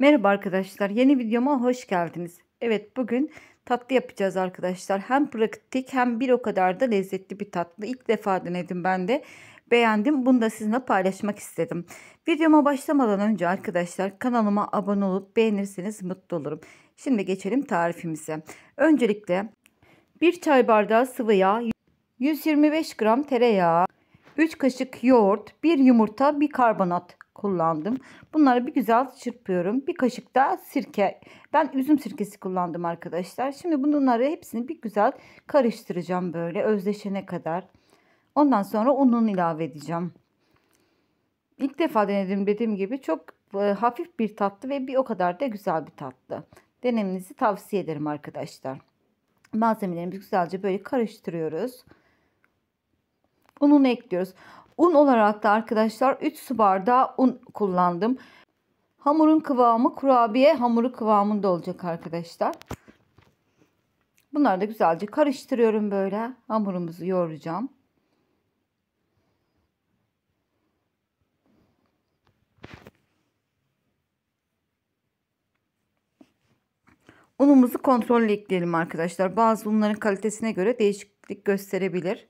Merhaba arkadaşlar yeni videoma hoş geldiniz. Evet bugün tatlı yapacağız arkadaşlar. Hem pratik hem bir o kadar da lezzetli bir tatlı. İlk defa denedim ben de. Beğendim. Bunu da sizinle paylaşmak istedim. Videoma başlamadan önce arkadaşlar kanalıma abone olup beğenirseniz mutlu olurum. Şimdi geçelim tarifimize. Öncelikle 1 çay bardağı sıvı yağ, 125 gram tereyağı, 3 kaşık yoğurt, 1 yumurta, 1 karbonat kullandım. Bunları bir güzel çırpıyorum. Bir kaşık da sirke. Ben üzüm sirkesi kullandım arkadaşlar. Şimdi bunları hepsini bir güzel karıştıracağım böyle özleşene kadar. Ondan sonra unun ilave edeceğim. İlk defa denedim dediğim gibi çok e, hafif bir tatlı ve bir o kadar da güzel bir tatlı. Denemenizi tavsiye ederim arkadaşlar. Malzemelerimizi güzelce böyle karıştırıyoruz. Ununu ekliyoruz. Un olarak da arkadaşlar 3 su bardağı un kullandım. Hamurun kıvamı kurabiye hamuru kıvamında olacak arkadaşlar. Bunları da güzelce karıştırıyorum böyle. Hamurumuzu yoğuracağım. Unumuzu kontrollü ekleyelim arkadaşlar. Bazı unların kalitesine göre değişiklik gösterebilir.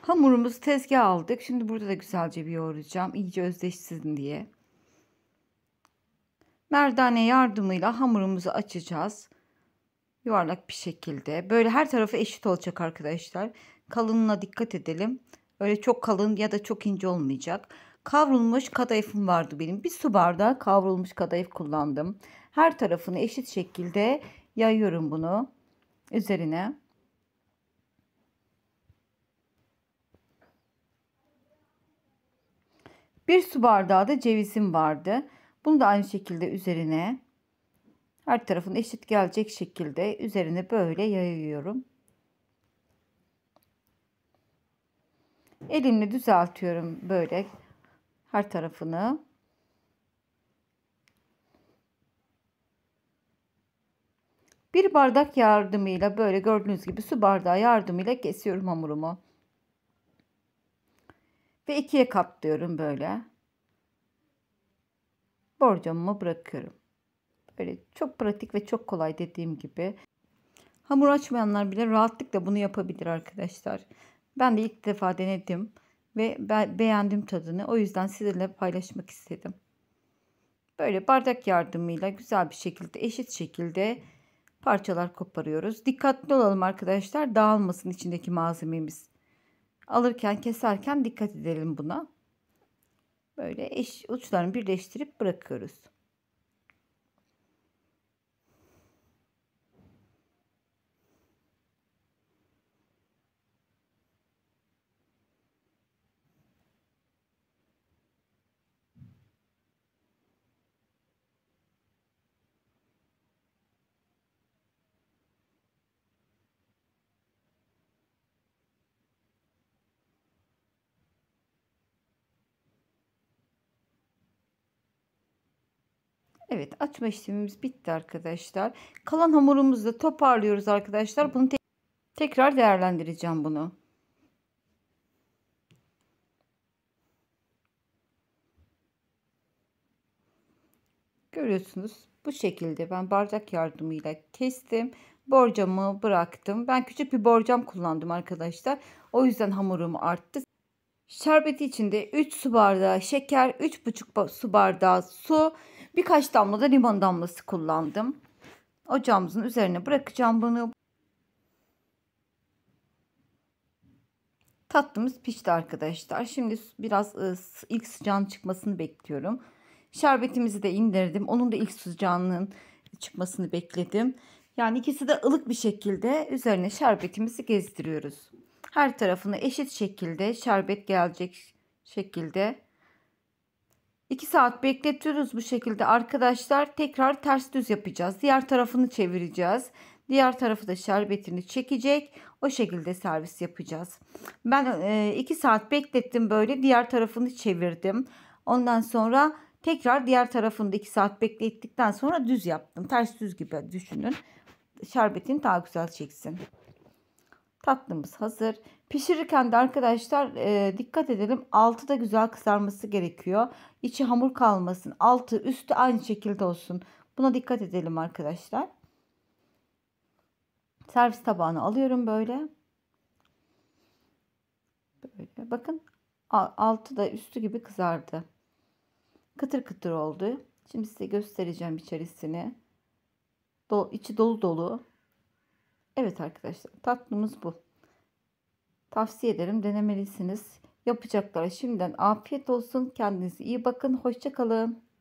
Hamurumuzu tezgaha aldık. Şimdi burada da güzelce bir yoğuracağım. İyice özdeşsin diye. Merdane yardımıyla hamurumuzu açacağız. Yuvarlak bir şekilde. Böyle her tarafı eşit olacak arkadaşlar. Kalınlığına dikkat edelim. Öyle çok kalın ya da çok ince olmayacak. Kavrulmuş kadayıfım vardı benim. Bir su bardağı kavrulmuş kadayıf kullandım. Her tarafını eşit şekilde yayıyorum bunu üzerine. Bir su bardağı da cevizim vardı. Bunu da aynı şekilde üzerine her tarafın eşit gelecek şekilde üzerine böyle yayıyorum. Elimle düzeltiyorum böyle her tarafını. Bir bardak yardımıyla böyle gördüğünüz gibi su bardağı yardımıyla kesiyorum hamurumu. Ve ikiye katlıyorum böyle. Borcamımı bırakıyorum. Böyle çok pratik ve çok kolay dediğim gibi. Hamur açmayanlar bile rahatlıkla bunu yapabilir arkadaşlar. Ben de ilk defa denedim ve be beğendim tadını. O yüzden sizinle paylaşmak istedim. Böyle bardak yardımıyla güzel bir şekilde eşit şekilde parçalar koparıyoruz. Dikkatli olalım arkadaşlar dağılmasın içindeki malzememiz alırken keserken dikkat edelim buna. Böyle eş, uçlarını birleştirip bırakıyoruz. Evet açma işlemimiz bitti arkadaşlar. Kalan hamurumuzu da toparlıyoruz arkadaşlar. Bunu te tekrar değerlendireceğim bunu. Görüyorsunuz bu şekilde ben bardak yardımıyla kestim. Borcamı bıraktım. Ben küçük bir borcam kullandım arkadaşlar. O yüzden hamurum arttı. Şerbeti içinde 3 su bardağı şeker, 3,5 su bardağı su, Birkaç damla da limon damlası kullandım. Ocağımızın üzerine bırakacağım bunu. Tatlımız pişti arkadaşlar. Şimdi biraz ıı, ilk sıcağın çıkmasını bekliyorum. Şerbetimizi de indirdim. Onun da ilk sıcağının çıkmasını bekledim. Yani ikisi de ılık bir şekilde üzerine şerbetimizi gezdiriyoruz. Her tarafını eşit şekilde şerbet gelecek şekilde 2 saat bekletiyoruz bu şekilde arkadaşlar. Tekrar ters düz yapacağız. Diğer tarafını çevireceğiz. Diğer tarafı da şerbetini çekecek. O şekilde servis yapacağız. Ben 2 e, saat beklettim böyle. Diğer tarafını çevirdim. Ondan sonra tekrar diğer tarafında da 2 saat beklettikten sonra düz yaptım. Ters düz gibi düşünün. Şerbetini daha güzel çeksin. Tatlımız hazır. Pişirirken de arkadaşlar e, dikkat edelim. Altı da güzel kızarması gerekiyor. İçi hamur kalmasın. Altı üstü aynı şekilde olsun. Buna dikkat edelim arkadaşlar. Servis tabağına alıyorum böyle. Böyle bakın altı da üstü gibi kızardı. Kıtır kıtır oldu. Şimdi size göstereceğim içerisini. Do içi dolu dolu. Evet arkadaşlar tatlımız bu. Tavsiye ederim denemelisiniz. Yapacaklara şimdiden afiyet olsun. Kendinize iyi bakın. Hoşçakalın.